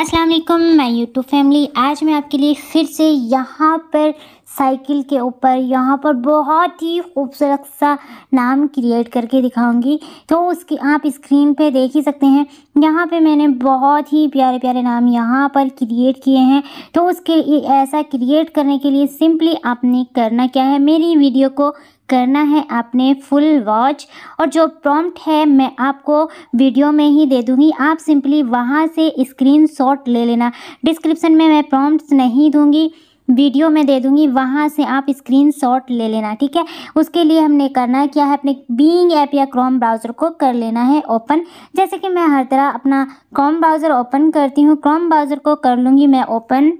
अस्सलाम वालेकुम मैं यूट्यूब फैमिली आज मैं आपके लिए फिर से यहाँ पर साइकिल के ऊपर यहाँ पर बहुत ही खूबसूरत सा नाम क्रिएट करके दिखाऊंगी तो उसकी आप स्क्रीन पे देख ही सकते हैं यहाँ पे मैंने बहुत ही प्यारे प्यारे नाम यहाँ पर क्रिएट किए हैं तो उसके ऐसा क्रिएट करने के लिए सिंपली आपने करना क्या है मेरी वीडियो को करना है आपने फुल वॉच और जो प्रॉम्प्ट है मैं आपको वीडियो में ही दे दूँगी आप सिंपली वहाँ से स्क्रीनशॉट ले लेना डिस्क्रिप्शन में मैं प्रॉम्प्ट्स नहीं दूँगी वीडियो में दे दूंगी वहाँ से आप स्क्रीनशॉट ले लेना ठीक है उसके लिए हमने करना क्या है अपने बींग ऐप या क्रोम ब्राउज़र को कर लेना है ओपन जैसे कि मैं हर तरह अपना क्रोम ब्राउज़र ओपन करती हूँ क्रोम ब्राउज़र को कर लूँगी मैं ओपन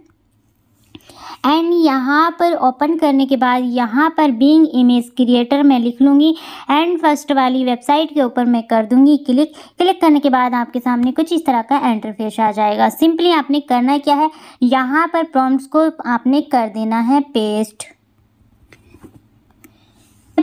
एंड यहाँ पर ओपन करने के बाद यहाँ पर बींग इमेज क्रिएटर मैं लिख लूँगी एंड फर्स्ट वाली वेबसाइट के ऊपर मैं कर दूँगी क्लिक क्लिक करने के बाद आपके सामने कुछ इस तरह का इंटरफेस आ जाएगा सिंपली आपने करना क्या है यहाँ पर प्रॉम्प्ट्स को आपने कर देना है पेस्ट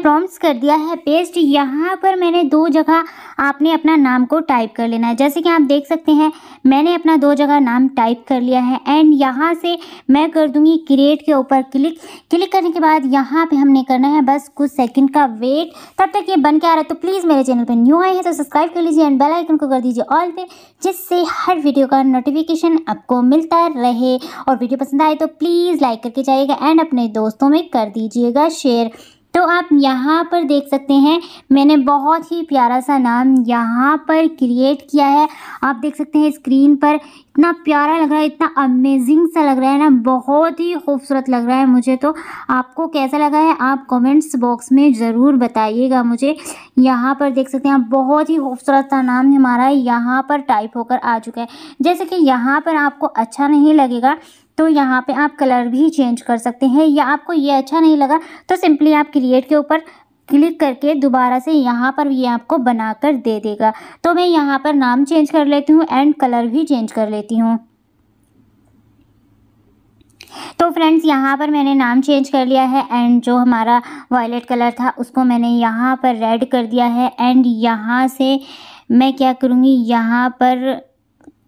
प्रॉम्प्ट कर दिया है पेस्ट यहाँ पर मैंने दो जगह आपने अपना नाम को टाइप कर लेना है जैसे कि आप देख सकते हैं मैंने अपना दो जगह नाम टाइप कर लिया है एंड यहाँ से मैं कर दूंगी क्रिएट के ऊपर क्लिक क्लिक करने के बाद यहाँ पे हमने करना है बस कुछ सेकंड का वेट तब तक ये बन के आ रहा है तो प्लीज़ मेरे चैनल पर न्यू आए हैं तो सब्सक्राइब कर लीजिए एंड बेल आइकन को कर दीजिए ऑल पे जिससे हर वीडियो का नोटिफिकेशन आपको मिलता रहे और वीडियो पसंद आए तो प्लीज़ लाइक करके जाइएगा एंड अपने दोस्तों में कर दीजिएगा शेयर तो आप यहाँ पर देख सकते हैं मैंने बहुत ही प्यारा सा नाम यहाँ पर क्रिएट किया है आप देख सकते हैं स्क्रीन पर इतना प्यारा लग रहा है इतना अमेजिंग सा लग रहा है ना बहुत ही खूबसूरत लग रहा है मुझे तो आपको कैसा लगा है आप कमेंट्स बॉक्स में ज़रूर बताइएगा मुझे यहाँ पर देख सकते हैं आप बहुत ही खूबसूरत सा नाम हमारा यहाँ पर टाइप होकर आ चुका है जैसे कि यहाँ पर आपको अच्छा नहीं लगेगा तो यहाँ पे आप कलर भी चेंज कर सकते हैं या आपको ये अच्छा नहीं लगा तो सिंपली आप क्रिएट के ऊपर क्लिक करके दोबारा से यहाँ पर ये आपको बना कर दे देगा तो मैं यहाँ पर नाम चेंज कर लेती हूँ एंड कलर भी चेंज कर लेती हूँ तो फ्रेंड्स यहाँ पर मैंने नाम चेंज कर लिया है एंड जो हमारा वायलेट कलर था उसको मैंने यहाँ पर रेड कर दिया है एंड यहाँ से मैं क्या करूँगी यहाँ पर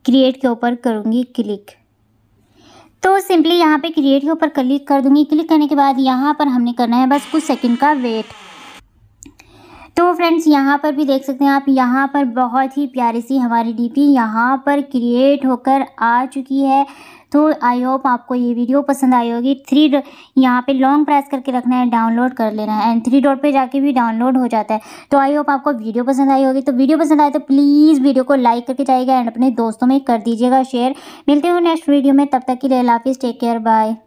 क्रिएट के ऊपर करूँगी क्लिक तो सिंपली यहाँ पे क्रिएट के ऊपर क्लिक कर दूंगी क्लिक करने के बाद यहाँ पर हमने करना है बस कुछ सेकंड का वेट तो फ्रेंड्स यहाँ पर भी देख सकते हैं आप यहाँ पर बहुत ही प्यारी सी हमारी डीपी यहाँ पर क्रिएट होकर आ चुकी है तो आई होप आपको ये वीडियो पसंद आई होगी थ्री यहाँ पे लॉन्ग प्रेस करके रखना है डाउनलोड कर लेना है एंड थ्री डॉट पे जाके भी डाउनलोड हो जाता है तो आई होप आपको वीडियो पसंद आई होगी तो वीडियो पसंद आए तो प्लीज़ वीडियो को लाइक करके जाइएगा एंड अपने दोस्तों में कर दीजिएगा शेयर मिलते हो नेक्स्ट वीडियो में तब तक के लिए लाफिज़ टेक केयर बाय